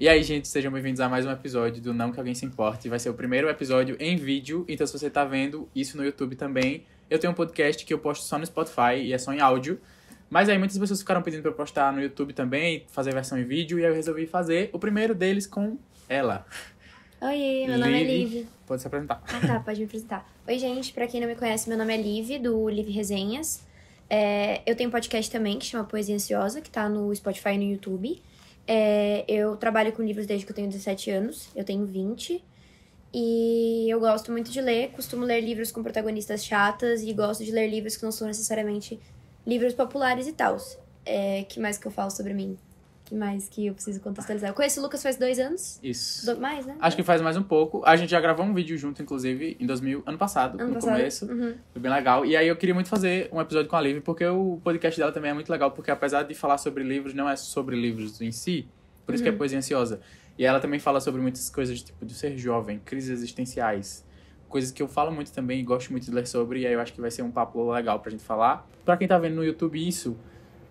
E aí, gente, sejam bem-vindos a mais um episódio do Não Que Alguém Se Importe. Vai ser o primeiro episódio em vídeo, então se você tá vendo isso no YouTube também, eu tenho um podcast que eu posto só no Spotify e é só em áudio. Mas aí muitas pessoas ficaram pedindo pra eu postar no YouTube também, fazer versão em vídeo, e aí eu resolvi fazer o primeiro deles com ela. Oi, meu nome é Liv. Pode se apresentar. Ah, tá, pode me apresentar. Oi, gente, pra quem não me conhece, meu nome é Liv, do Liv Resenhas. É, eu tenho um podcast também que chama Poesia Ansiosa, que tá no Spotify e no YouTube. É, eu trabalho com livros desde que eu tenho 17 anos, eu tenho 20. E eu gosto muito de ler, costumo ler livros com protagonistas chatas e gosto de ler livros que não são necessariamente livros populares e tal. É, que mais que eu falo sobre mim? mais que eu preciso contextualizar? Eu conheço o Lucas faz dois anos. Isso. Do, mais, né? Acho que faz mais um pouco. A gente já gravou um vídeo junto, inclusive, em 2000, ano passado, ano no passado. começo. Uhum. Foi bem legal. E aí eu queria muito fazer um episódio com a Liv, porque o podcast dela também é muito legal, porque apesar de falar sobre livros, não é sobre livros em si, por isso uhum. que é uhum. poesia ansiosa. E ela também fala sobre muitas coisas, tipo, de ser jovem, crises existenciais. Coisas que eu falo muito também e gosto muito de ler sobre, e aí eu acho que vai ser um papo legal pra gente falar. Pra quem tá vendo no YouTube isso,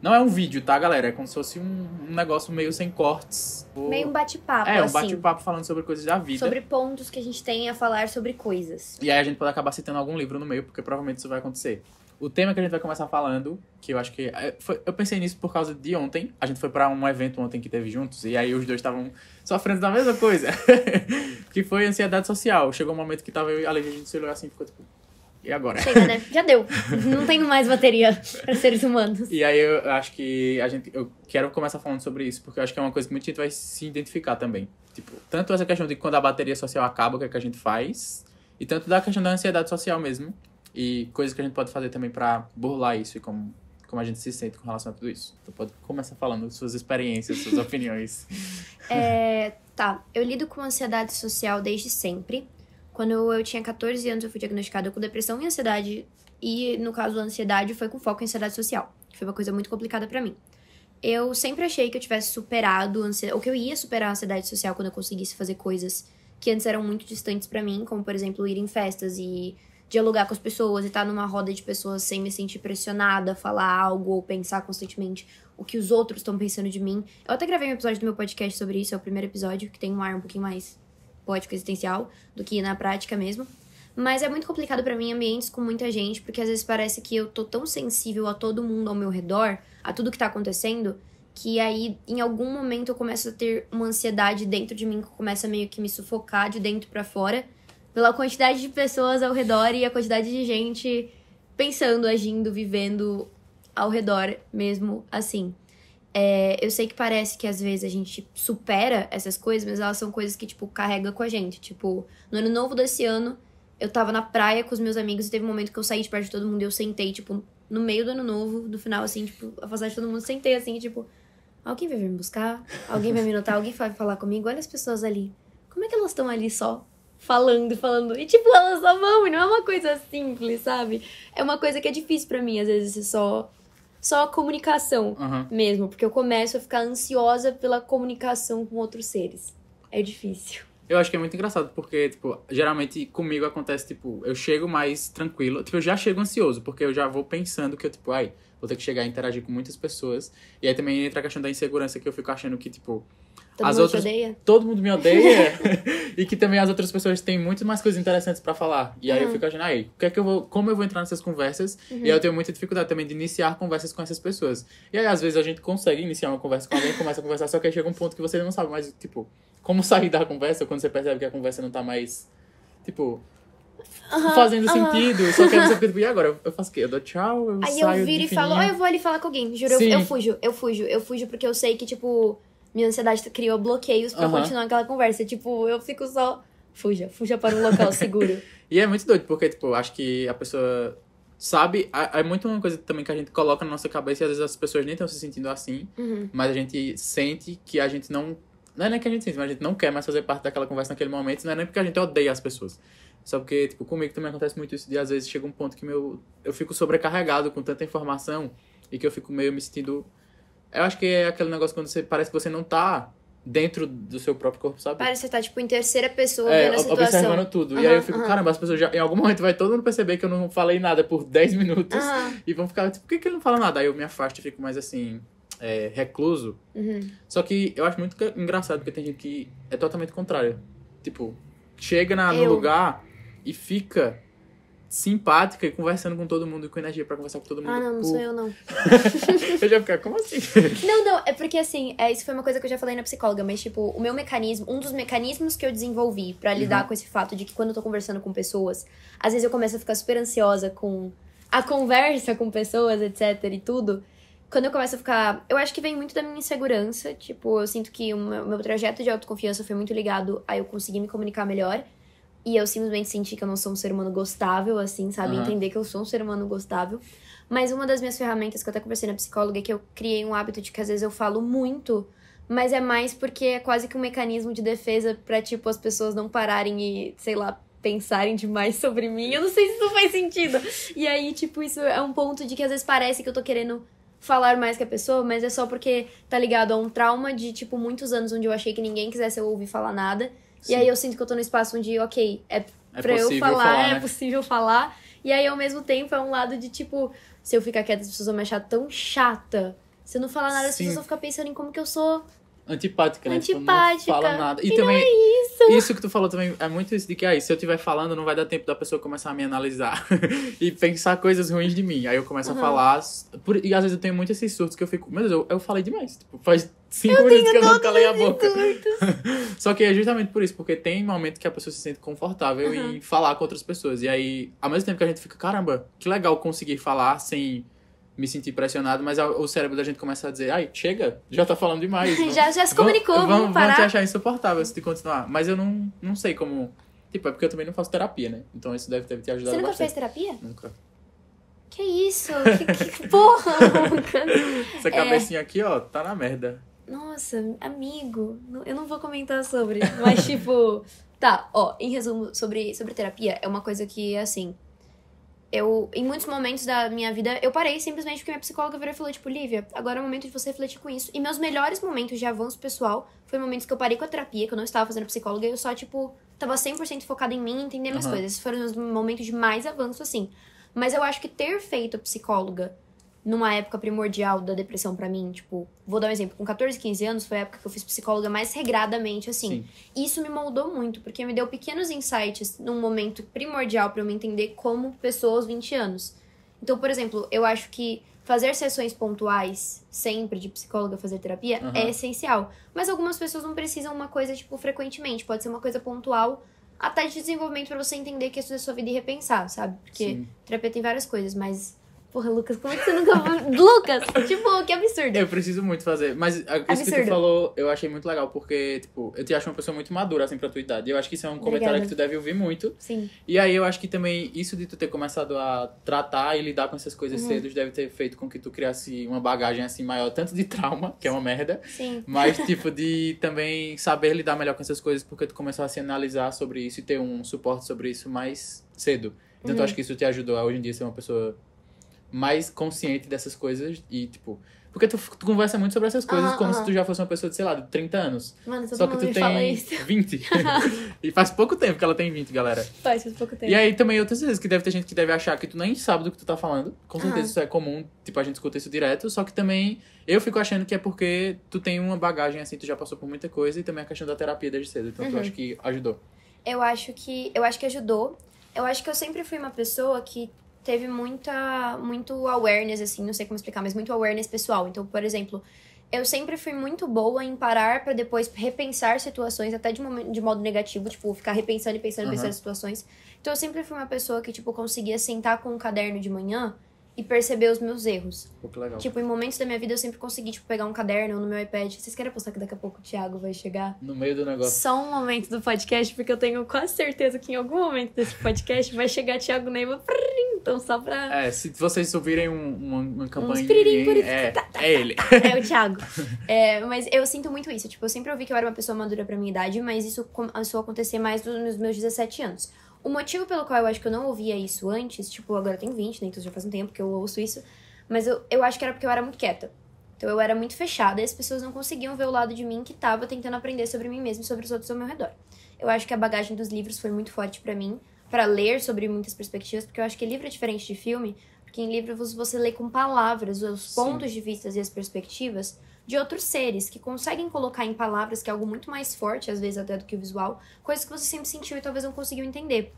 não é um vídeo, tá, galera? É como se fosse um, um negócio meio sem cortes. Ou... Meio um bate-papo. É, um assim. bate-papo falando sobre coisas da vida. Sobre pontos que a gente tem a falar sobre coisas. E aí a gente pode acabar citando algum livro no meio, porque provavelmente isso vai acontecer. O tema que a gente vai começar falando, que eu acho que. É, foi, eu pensei nisso por causa de ontem. A gente foi para um evento ontem que teve juntos, e aí os dois estavam sofrendo da mesma coisa. que foi ansiedade social. Chegou um momento que tava eu de a gente se olhar assim ficou tipo, e agora? Chega, né? Já deu. Não tenho mais bateria para seres humanos. E aí eu acho que a gente. Eu quero começar falando sobre isso, porque eu acho que é uma coisa que muita gente vai se identificar também. Tipo, tanto essa questão de quando a bateria social acaba, o que, é que a gente faz, e tanto da questão da ansiedade social mesmo. E coisas que a gente pode fazer também para burlar isso e como, como a gente se sente com relação a tudo isso. Então pode começar falando suas experiências, suas opiniões. é, tá, eu lido com ansiedade social desde sempre. Quando eu tinha 14 anos, eu fui diagnosticada com depressão e ansiedade. E no caso, a ansiedade foi com foco em ansiedade social, que foi uma coisa muito complicada para mim. Eu sempre achei que eu tivesse superado, ou que eu ia superar a ansiedade social quando eu conseguisse fazer coisas que antes eram muito distantes para mim, como por exemplo ir em festas e dialogar com as pessoas e estar tá numa roda de pessoas sem me sentir pressionada, falar algo ou pensar constantemente o que os outros estão pensando de mim. Eu até gravei um episódio do meu podcast sobre isso, é o primeiro episódio que tem um ar um pouquinho mais poético existencial do que na prática mesmo. Mas é muito complicado para mim ambientes com muita gente, porque às vezes parece que eu tô tão sensível a todo mundo ao meu redor, a tudo que tá acontecendo, que aí em algum momento eu começo a ter uma ansiedade dentro de mim que começa meio que me sufocar de dentro para fora, pela quantidade de pessoas ao redor e a quantidade de gente pensando, agindo, vivendo ao redor mesmo assim. É, eu sei que parece que às vezes a gente supera essas coisas, mas elas são coisas que, tipo, carrega com a gente. Tipo, no ano novo desse ano, eu tava na praia com os meus amigos e teve um momento que eu saí de perto de todo mundo e eu sentei, tipo, no meio do ano novo, no final, assim, tipo, a passagem de todo mundo, sentei assim, tipo, alguém vai vir me buscar, alguém vai me notar, alguém vai falar comigo, olha as pessoas ali. Como é que elas estão ali só? Falando, falando. E tipo, elas só vão, e não é uma coisa simples, sabe? É uma coisa que é difícil para mim, às vezes, só só a comunicação uhum. mesmo, porque eu começo a ficar ansiosa pela comunicação com outros seres. É difícil. Eu acho que é muito engraçado, porque, tipo, geralmente comigo acontece, tipo, eu chego mais tranquilo. Tipo, eu já chego ansioso, porque eu já vou pensando que eu, tipo, ai, vou ter que chegar a interagir com muitas pessoas. E aí também entra a questão da insegurança que eu fico achando que, tipo, Todo as mundo outras, odeia? Todo mundo me odeia. e que também as outras pessoas têm muito mais coisas interessantes para falar. E aí uhum. eu fico achando, aí, que é que eu vou, como eu vou entrar nessas conversas? Uhum. E aí uhum. eu tenho muita dificuldade também de iniciar conversas com essas pessoas. E aí, às vezes, a gente consegue iniciar uma conversa com alguém, começa a conversar, só que aí chega um ponto que você não sabe mais, tipo, como sair da conversa, quando você percebe que a conversa não tá mais, tipo, Uhum, fazendo uhum. sentido. Só que aí você fica e agora? Eu faço o quê? Eu dou tchau? Eu aí eu viro e falo, ó eu vou ali falar com alguém. Juro, eu, eu, fujo, eu fujo, eu fujo, porque eu sei que, tipo, minha ansiedade criou bloqueios para uhum. continuar aquela conversa. Tipo, eu fico só. Fuja, fuja para um local seguro. e é muito doido, porque, tipo, acho que a pessoa sabe. É muito uma coisa também que a gente coloca na nossa cabeça e às vezes as pessoas nem estão se sentindo assim, uhum. mas a gente sente que a gente não. Não é nem que a gente sente, mas a gente não quer mais fazer parte daquela conversa naquele momento, não é nem porque a gente odeia as pessoas. Só porque, tipo, comigo também acontece muito isso de às vezes chega um ponto que meu, eu fico sobrecarregado com tanta informação e que eu fico meio me sentindo eu acho que é aquele negócio quando você parece que você não tá dentro do seu próprio corpo, sabe? Parece que você tá, tipo, em terceira pessoa é, vendo a situação. observando tudo. Uhum, e aí eu fico, uhum. caramba, as pessoas já... Em algum momento vai todo mundo perceber que eu não falei nada por 10 minutos. Uhum. E vão ficar, tipo, por que, que ele não fala nada? Aí eu me afasto e fico mais, assim, é, recluso. Uhum. Só que eu acho muito engraçado, porque tem gente que é totalmente contrário Tipo, chega na, é, no lugar e fica simpática e conversando com todo mundo, com energia para conversar com todo mundo. Ah, não, não Pô. sou eu, não. eu já ficar, como assim? Não, não, é porque assim, é, isso foi uma coisa que eu já falei na psicóloga, mas tipo, o meu mecanismo, um dos mecanismos que eu desenvolvi para uhum. lidar uhum. com esse fato de que quando eu tô conversando com pessoas, às vezes eu começo a ficar super ansiosa com a conversa com pessoas, etc e tudo. Quando eu começo a ficar. Eu acho que vem muito da minha insegurança. Tipo, eu sinto que o meu, meu trajeto de autoconfiança foi muito ligado a eu conseguir me comunicar melhor. E eu simplesmente senti que eu não sou um ser humano gostável, assim, sabe? Uhum. Entender que eu sou um ser humano gostável. Mas uma das minhas ferramentas que eu até conversei na psicóloga é que eu criei um hábito de que às vezes eu falo muito, mas é mais porque é quase que um mecanismo de defesa para tipo, as pessoas não pararem e, sei lá, pensarem demais sobre mim. Eu não sei se isso faz sentido. E aí, tipo, isso é um ponto de que às vezes parece que eu tô querendo falar mais que a pessoa, mas é só porque tá ligado a um trauma de, tipo, muitos anos onde eu achei que ninguém quisesse eu ouvir falar nada. Sim. E aí eu sinto que eu tô no espaço onde, ok, é, é pra eu falar, falar é né? é possível falar. E aí, ao mesmo tempo, é um lado de tipo, se eu ficar quieta, as pessoas vão me achar tão chata. Se eu não falar nada, Sim. as pessoas vão ficar pensando em como que eu sou. Antipática, né? Antipática. Tipo, não fala nada. E, e também. É isso. isso. que tu falou também é muito isso de que aí, ah, se eu estiver falando, não vai dar tempo da pessoa começar a me analisar e pensar coisas ruins de mim. Aí eu começo uhum. a falar. Por, e às vezes eu tenho muitos esses surtos que eu fico, meu Deus, eu, eu falei demais. Tipo, faz cinco eu minutos que eu não calei a boca. Só que é justamente por isso, porque tem momentos que a pessoa se sente confortável uhum. em falar com outras pessoas. E aí, ao mesmo tempo que a gente fica, caramba, que legal conseguir falar sem me sentir pressionado, mas o cérebro da gente começa a dizer, ai, chega, já tá falando demais. já, já se comunicou, vamos, vamos, parar. vão te achar insuportável se te continuar. Mas eu não, não sei como... Tipo, é porque eu também não faço terapia, né? Então isso deve, deve te ajudado Você nunca bastante. fez terapia? Nunca. Que isso? Que, que porra, Essa é. cabecinha é... aqui, ó, tá na merda nossa, amigo, eu não vou comentar sobre, mas tipo, tá, ó, em resumo, sobre, sobre terapia, é uma coisa que, assim, eu, em muitos momentos da minha vida, eu parei simplesmente porque minha psicóloga virou e falou, tipo, Lívia, agora é o momento de você refletir com isso. E meus melhores momentos de avanço pessoal foi momentos que eu parei com a terapia, que eu não estava fazendo psicóloga, e eu só, tipo, tava 100% focada em mim, entender minhas uhum. coisas. Esses foram os meus momentos de mais avanço, assim. Mas eu acho que ter feito psicóloga numa época primordial da depressão para mim, tipo, vou dar um exemplo, com 14, 15 anos foi a época que eu fiz psicóloga mais regradamente, assim. Sim. Isso me moldou muito, porque me deu pequenos insights num momento primordial para eu me entender como pessoa aos 20 anos. Então, por exemplo, eu acho que fazer sessões pontuais sempre de psicóloga fazer terapia uhum. é essencial, mas algumas pessoas não precisam uma coisa tipo frequentemente, pode ser uma coisa pontual até de desenvolvimento para você entender que isso é sua vida e repensar, sabe? Porque Sim. terapia tem várias coisas, mas Porra, Lucas, como é que você nunca. Lucas! Tipo, que absurdo. Eu preciso muito fazer. Mas a, isso que tu falou, eu achei muito legal, porque, tipo, eu te acho uma pessoa muito madura, assim, pra tua idade. Eu acho que isso é um Obrigada. comentário que tu deve ouvir muito. Sim. E aí eu acho que também isso de tu ter começado a tratar e lidar com essas coisas uhum. cedo deve ter feito com que tu criasse uma bagagem, assim, maior, tanto de trauma, que é uma merda. Sim. Mas, tipo, de também saber lidar melhor com essas coisas, porque tu começou a se analisar sobre isso e ter um suporte sobre isso mais cedo. Então, uhum. eu acho que isso te ajudou a hoje em dia ser uma pessoa mais consciente dessas coisas e, tipo. Porque tu, tu conversa muito sobre essas coisas como se tu já fosse uma pessoa de, sei lá, de 30 anos. Mano, Só que tu tem 20. e faz pouco tempo que ela tem 20, galera. Faz, faz pouco tempo. E aí também outras vezes que deve ter gente que deve achar que tu nem sabe do que tu tá falando. Com certeza isso é comum, tipo, a gente escuta isso direto. Só que também eu fico achando que é porque tu tem uma bagagem assim, tu já passou por muita coisa e também a questão da terapia desde cedo. Então uhum. tu acha que ajudou? Eu acho que. Eu acho que ajudou. Eu acho que eu sempre fui uma pessoa que teve muita, muito awareness, assim, não sei como explicar, mas muito awareness pessoal. Então, por exemplo, eu sempre fui muito boa em parar para depois repensar situações, até de, momento, de modo negativo, tipo, ficar repensando e pensando, uhum. pensando situações. Então, eu sempre fui uma pessoa que, tipo, conseguia sentar com um caderno de manhã e perceber os meus erros. Pô, que legal. Tipo, em momentos da minha vida eu sempre consegui, tipo, pegar um caderno no meu iPad. Vocês querem apostar que daqui a pouco o Thiago vai chegar? No meio do negócio. Só um momento do podcast, porque eu tenho quase certeza que em algum momento desse podcast vai chegar Thiago Neiva. Prrr, então, só pra. É, se vocês ouvirem um, uma, uma campanha. Um piririm, é, tá, tá, é ele. Tá, é o Thiago. É, mas eu sinto muito isso. Tipo, eu sempre ouvi que eu era uma pessoa madura pra minha idade, mas isso começou a acontecer mais nos meus 17 anos. O motivo pelo qual eu acho que eu não ouvia isso antes, tipo, agora eu tenho 20, né? Então já faz um tempo que eu ouço isso. Mas eu, eu acho que era porque eu era muito quieta. Então eu era muito fechada e as pessoas não conseguiam ver o lado de mim que tava tentando aprender sobre mim mesma e sobre os outros ao meu redor. Eu acho que a bagagem dos livros foi muito forte para mim para ler sobre muitas perspectivas, porque eu acho que livro é diferente de filme, porque em livros você lê com palavras os pontos Sim. de vista e as perspectivas de outros seres que conseguem colocar em palavras que é algo muito mais forte, às vezes até do que o visual, coisas que você sempre sentiu e talvez não conseguiu entender.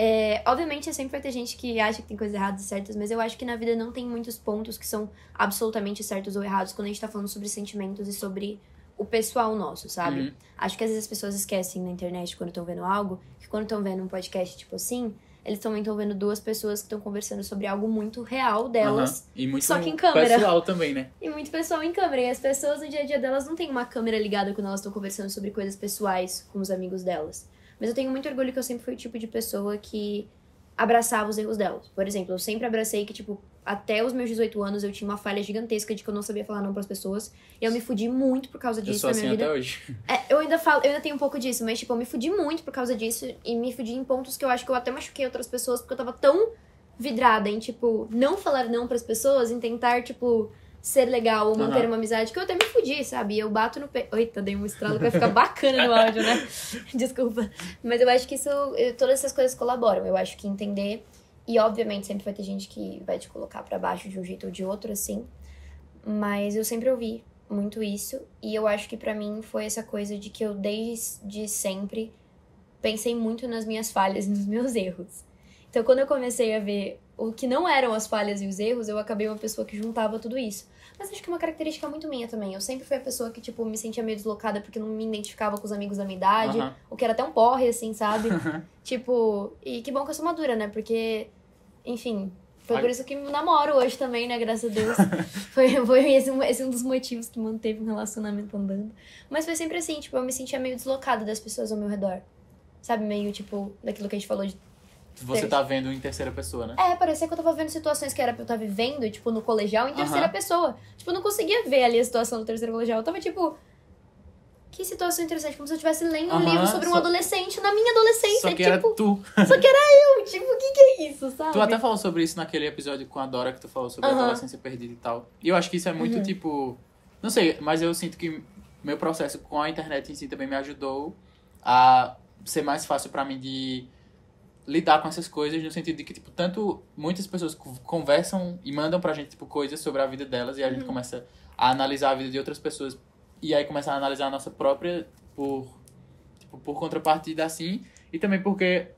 É, obviamente, sempre vai ter gente que acha que tem coisas erradas e certas, mas eu acho que na vida não tem muitos pontos que são absolutamente certos ou errados quando a gente tá falando sobre sentimentos e sobre o pessoal nosso, sabe? Uhum. Acho que às vezes as pessoas esquecem na internet quando estão vendo algo quando estão vendo um podcast tipo assim, eles também estão vendo duas pessoas que estão conversando sobre algo muito real delas. Uhum. E muito só que em câmera. pessoal também, né? E muito pessoal em câmera. E as pessoas no dia a dia delas não têm uma câmera ligada quando elas estão conversando sobre coisas pessoais com os amigos delas. Mas eu tenho muito orgulho que eu sempre fui o tipo de pessoa que abraçava os erros delas. Por exemplo, eu sempre abracei que, tipo, até os meus 18 anos eu tinha uma falha gigantesca de que eu não sabia falar não para as pessoas. E eu me fudi muito por causa disso eu sou na minha assim vida. Até hoje. É, eu ainda falo, eu ainda tenho um pouco disso, mas tipo, eu me fudi muito por causa disso e me fudi em pontos que eu acho que eu até machuquei outras pessoas porque eu tava tão vidrada em tipo não falar não para as pessoas, em tentar tipo ser legal ou manter uhum. uma amizade, que eu até me fudi, sabe? eu bato no peito. Eita, dei um estralo que vai ficar bacana no áudio, né? Desculpa. Mas eu acho que isso. Eu, todas essas coisas colaboram. Eu acho que entender e obviamente sempre vai ter gente que vai te colocar para baixo de um jeito ou de outro, assim. Mas eu sempre ouvi muito isso. E eu acho que para mim foi essa coisa de que eu desde sempre pensei muito nas minhas falhas e nos meus erros. Então quando eu comecei a ver o que não eram as falhas e os erros, eu acabei uma pessoa que juntava tudo isso. Mas acho que é uma característica muito minha também. Eu sempre fui a pessoa que, tipo, me sentia meio deslocada porque não me identificava com os amigos da minha idade. O que era até um porre, assim, sabe? tipo, e que bom que eu sou madura, né? Porque enfim, foi por isso que me namoro hoje também, né? Graças a Deus. foi foi esse, esse é um dos motivos que manteve um relacionamento andando. Mas foi sempre assim, tipo, eu me sentia meio deslocada das pessoas ao meu redor. Sabe, meio tipo, daquilo que a gente falou de. Você ter... tá vendo em terceira pessoa, né? É, parecia que eu tava vendo situações que era pra eu estar tá vivendo, tipo, no colegial, em terceira uh -huh. pessoa. Tipo, eu não conseguia ver ali a situação do terceiro colegial. Eu tava tipo, que situação interessante, como se eu estivesse lendo uhum, um livro sobre só... um adolescente na minha adolescência. Só que tipo, era tu. só que era eu, tipo, o que, que é isso, sabe? Tu até falou sobre isso naquele episódio com a Dora, que tu falou sobre uhum. a adolescência perdida e tal. E eu acho que isso é muito, uhum. tipo... Não sei, mas eu sinto que meu processo com a internet em si também me ajudou a ser mais fácil para mim de lidar com essas coisas no sentido de que tipo tanto muitas pessoas conversam e mandam pra gente tipo coisas sobre a vida delas e a gente uhum. começa a analisar a vida de outras pessoas e aí começar a analisar a nossa própria por, tipo, por contrapartida assim, e também porque,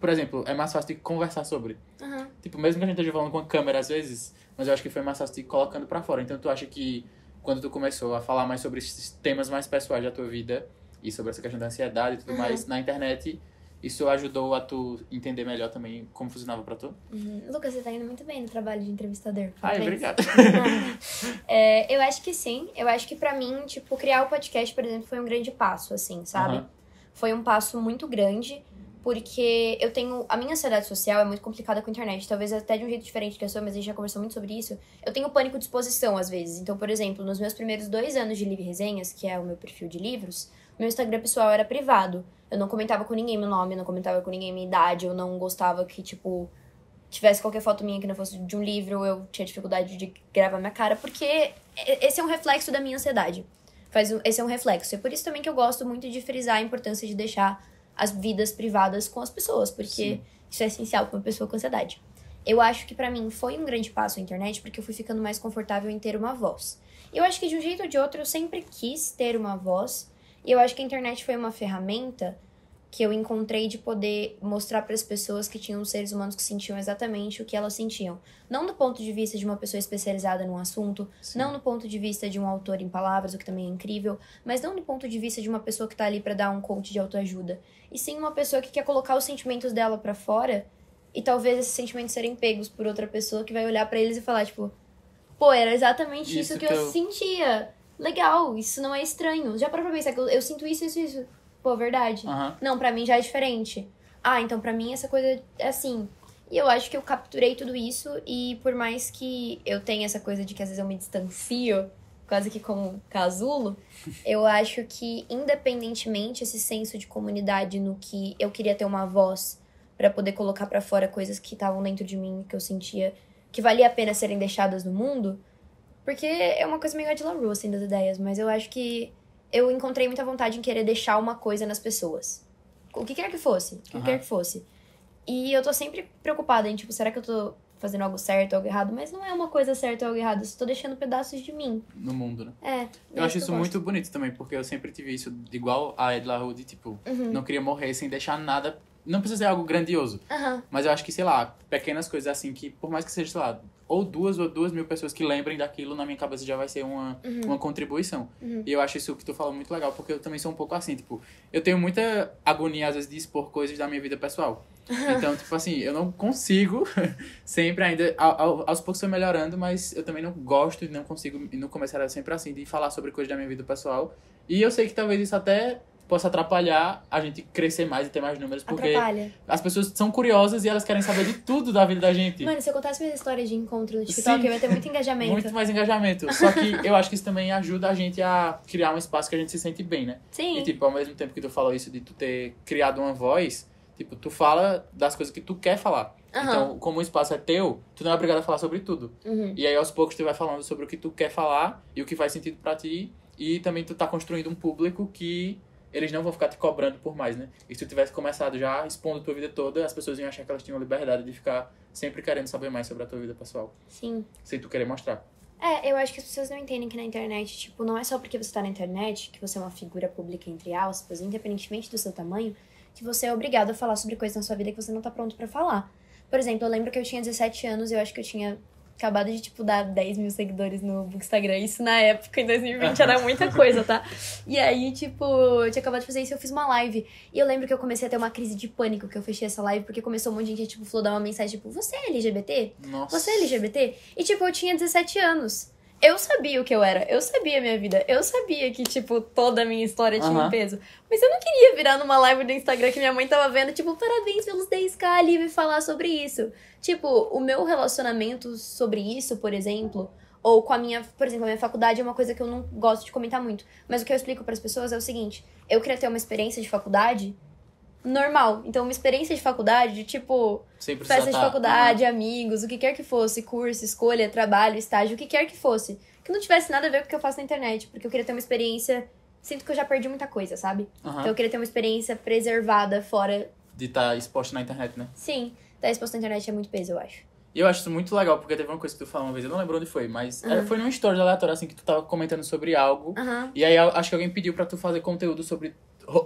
por exemplo, é mais fácil de conversar sobre. Uhum. Tipo, mesmo que a gente esteja falando com a câmera às vezes, mas eu acho que foi mais fácil de ir colocando para fora. Então tu acha que quando tu começou a falar mais sobre esses temas mais pessoais da tua vida e sobre essa questão da ansiedade e tudo uhum. mais na internet, isso ajudou a tu entender melhor também como funcionava pra tu? Uhum. Lucas, você tá indo muito bem no trabalho de entrevistador. Ai, pensa. obrigado. é, eu acho que sim. Eu acho que pra mim, tipo, criar o podcast, por exemplo, foi um grande passo, assim, sabe? Uhum. Foi um passo muito grande, porque eu tenho... A minha ansiedade social é muito complicada com a internet. Talvez até de um jeito diferente que a sua, mas a gente já conversou muito sobre isso. Eu tenho pânico de exposição, às vezes. Então, por exemplo, nos meus primeiros dois anos de Livre Resenhas, que é o meu perfil de livros meu Instagram pessoal era privado. Eu não comentava com ninguém meu nome, não comentava com ninguém minha idade, eu não gostava que, tipo, tivesse qualquer foto minha que não fosse de um livro, eu tinha dificuldade de gravar minha cara, porque esse é um reflexo da minha ansiedade. Faz um, esse é um reflexo. É por isso também que eu gosto muito de frisar a importância de deixar as vidas privadas com as pessoas, porque Sim. isso é essencial para uma pessoa com ansiedade. Eu acho que para mim foi um grande passo a internet, porque eu fui ficando mais confortável em ter uma voz. Eu acho que de um jeito ou de outro eu sempre quis ter uma voz, e eu acho que a internet foi uma ferramenta que eu encontrei de poder mostrar para as pessoas que tinham seres humanos que sentiam exatamente o que elas sentiam. Não do ponto de vista de uma pessoa especializada num assunto, Sim. não do ponto de vista de um autor em palavras, o que também é incrível, mas não do ponto de vista de uma pessoa que está ali para dar um coach de autoajuda. E sim uma pessoa que quer colocar os sentimentos dela para fora e talvez esses sentimentos serem pegos por outra pessoa que vai olhar para eles e falar tipo, pô, era exatamente isso, isso que, que eu, eu sentia legal, isso não é estranho. Já para pra pensar que eu, eu sinto isso, isso, isso. Pô, verdade. Uhum. Não, para mim já é diferente. Ah, então para mim essa coisa é assim. E eu acho que eu capturei tudo isso e por mais que eu tenha essa coisa de que às vezes eu me distancio, quase que como casulo, eu acho que independentemente esse senso de comunidade no que eu queria ter uma voz para poder colocar para fora coisas que estavam dentro de mim, que eu sentia que valia a pena serem deixadas no mundo, porque é uma coisa meio de La assim, das ideias, mas eu acho que eu encontrei muita vontade em querer deixar uma coisa nas pessoas. O que quer que fosse, o que uhum. quer que fosse. E eu tô sempre preocupada em, tipo, será que eu tô fazendo algo certo ou algo errado? Mas não é uma coisa certa ou algo errado, eu só tô deixando pedaços de mim. No mundo, né? É. Eu é acho isso muito bonito também, porque eu sempre tive isso, igual a Ed La de, tipo, uhum. não queria morrer sem deixar nada não precisa ser algo grandioso. Uhum. Mas eu acho que, sei lá, pequenas coisas assim que, por mais que seja, sei lá, ou duas ou duas mil pessoas que lembrem daquilo, na minha cabeça já vai ser uma, uhum. uma contribuição. Uhum. E eu acho isso que tu falou muito legal, porque eu também sou um pouco assim, tipo, eu tenho muita agonia, às vezes, de expor coisas da minha vida pessoal. Então, tipo assim, eu não consigo sempre ainda, ao, aos poucos estou melhorando, mas eu também não gosto e não consigo, e não começar sempre assim, de falar sobre coisas da minha vida pessoal. E eu sei que talvez isso até possa atrapalhar a gente crescer mais e ter mais números, porque Atrapalha. as pessoas são curiosas e elas querem saber de tudo da vida da gente. Mano, se eu contasse minhas histórias de encontro no TikTok, Sim. eu ia ter muito engajamento. Muito mais engajamento. Só que eu acho que isso também ajuda a gente a criar um espaço que a gente se sente bem, né? Sim. E, tipo, ao mesmo tempo que tu falou isso de tu ter criado uma voz, tipo, tu fala das coisas que tu quer falar. Uhum. Então, como o espaço é teu, tu não é obrigado a falar sobre tudo. Uhum. E aí, aos poucos, tu vai falando sobre o que tu quer falar e o que faz sentido para ti. E também tu tá construindo um público que eles não vão ficar te cobrando por mais, né? E se tu tivesse começado já expondo tua vida toda, as pessoas iam achar que elas tinham liberdade de ficar sempre querendo saber mais sobre a tua vida pessoal. Sim. Sem tu querer mostrar. É, eu acho que as pessoas não entendem que na internet, tipo, não é só porque você tá na internet, que você é uma figura pública, entre aspas, independentemente do seu tamanho, que você é obrigado a falar sobre coisas na sua vida que você não tá pronto para falar. Por exemplo, eu lembro que eu tinha 17 anos, e eu acho que eu tinha acabado de, tipo, dar 10 mil seguidores no Instagram. Isso na época, em 2020, era muita coisa, tá? E aí, tipo, eu tinha acabado de fazer isso eu fiz uma live. E eu lembro que eu comecei a ter uma crise de pânico que eu fechei essa live, porque começou um monte de gente, tipo, falou dar uma mensagem, tipo, você é LGBT? Nossa. Você é LGBT? E, tipo, eu tinha 17 anos eu sabia o que eu era, eu sabia a minha vida, eu sabia que, tipo, toda a minha história tinha uhum. um peso. Mas eu não queria virar numa live do Instagram que minha mãe tava vendo, tipo, parabéns pelos 10k ali e falar sobre isso. Tipo, o meu relacionamento sobre isso, por exemplo, ou com a minha, por exemplo, a minha faculdade é uma coisa que eu não gosto de comentar muito. Mas o que eu explico para as pessoas é o seguinte: eu queria ter uma experiência de faculdade normal. Então, uma experiência de faculdade, de tipo, festa de tá. faculdade, uhum. amigos, o que quer que fosse, curso, escolha, trabalho, estágio, o que quer que fosse. Que não tivesse nada a ver com o que eu faço na internet, porque eu queria ter uma experiência. Sinto que eu já perdi muita coisa, sabe? Uhum. Então eu queria ter uma experiência preservada fora. De estar tá exposto na internet, né? Sim, estar tá exposto na internet é muito peso, eu acho. E eu acho isso muito legal, porque teve uma coisa que tu falou uma vez, eu não lembro onde foi, mas uhum. foi numa história aleatória, assim, que tu tava comentando sobre algo. E aí acho que alguém pediu para tu fazer conteúdo sobre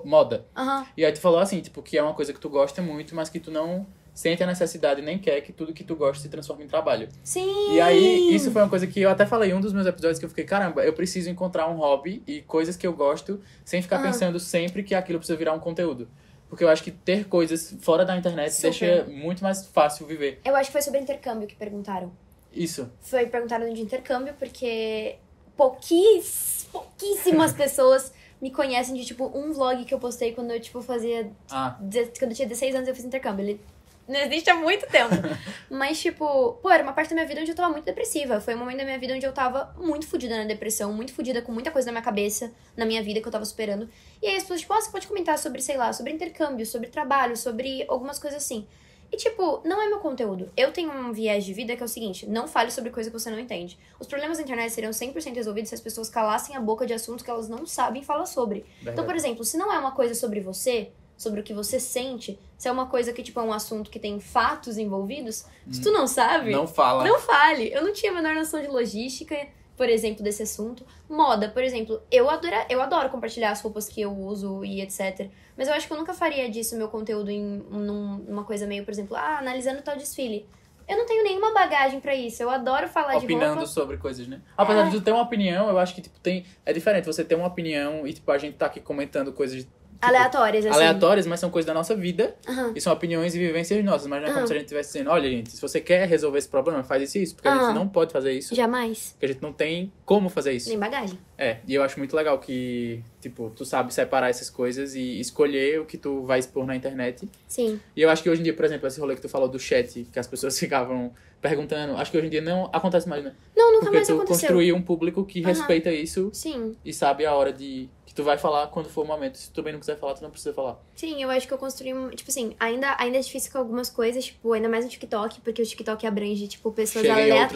moda. Uhum. E aí tu falou assim, tipo, que é uma coisa que tu gosta muito, mas que tu não sente a necessidade nem quer que tudo que tu gosta se transforme em trabalho. Sim! E aí, isso foi uma coisa que eu até falei em um dos meus episódios que eu fiquei, caramba, eu preciso encontrar um hobby e coisas que eu gosto sem ficar pensando sempre que aquilo precisa virar um conteúdo. Porque eu acho que ter coisas fora da internet Super. deixa muito mais fácil viver. Eu acho que foi sobre intercâmbio que perguntaram. Isso. Foi perguntaram de intercâmbio porque pouquíssimas pessoas me conhecem de, tipo, um vlog que eu postei quando eu, tipo, fazia... Ah. Quando eu tinha 16 anos eu fiz intercâmbio. Ele não existe há muito tempo. Mas, tipo, pô, era uma parte da minha vida onde eu tava muito depressiva. Foi um momento da minha vida onde eu tava muito fodida na depressão, muito fodida com muita coisa na minha cabeça, na minha vida que eu tava superando. E aí as pessoas, tipo, ah, você pode comentar sobre, sei lá, sobre intercâmbio, sobre trabalho, sobre algumas coisas assim. E, tipo, não é meu conteúdo. Eu tenho um viés de vida que é o seguinte: não fale sobre coisa que você não entende. Os problemas da internet seriam 100% resolvidos se as pessoas calassem a boca de assuntos que elas não sabem falar sobre. Verdade. Então, por exemplo, se não é uma coisa sobre você, sobre o que você sente, se é uma coisa que, tipo, é um assunto que tem fatos envolvidos, hum. se tu hum. não sabe. Não fala. Não fale. Eu não tinha a menor noção de logística por exemplo, desse assunto. Moda, por exemplo, eu adoro, eu adoro compartilhar as roupas que eu uso e etc. Mas eu acho que eu nunca faria disso meu conteúdo em num, coisa meio, por exemplo, ah, analisando tal desfile. Eu não tenho nenhuma bagagem para isso. Eu adoro falar Opinando de roupa. Opinando sobre coisas, né? Apesar é. de eu ter uma opinião, eu acho que tipo tem é diferente você ter uma opinião e tipo a gente tá aqui comentando coisas Tipo, aleatórias, assim. Aleatórias, mas são coisas da nossa vida. Uhum. E são opiniões e vivências nossas. Mas não é como se a gente estivesse dizendo, olha, gente, se você quer resolver esse problema, faz isso e isso. Porque uhum. a gente não pode fazer isso. Jamais. Porque a gente não tem como fazer isso. Nem bagagem. É, e eu acho muito legal que, tipo, tu sabe separar essas coisas e escolher o que tu vai expor na internet. Sim. E eu acho que hoje em dia, por exemplo, esse rolê que tu falou do chat, que as pessoas ficavam perguntando. Acho que hoje em dia não acontece mais, né? Não, nunca Porque mais aconteceu. Porque tu construiu um público que uhum. respeita isso. Sim. E sabe a hora de que tu vai falar quando for o momento. Se tu também não quiser falar, tu não precisa falar. Sim, eu acho que eu construí um. Tipo assim, ainda, ainda é difícil com algumas coisas, tipo, ainda mais no TikTok, porque o TikTok abrange, tipo, pessoas chega aleatórias.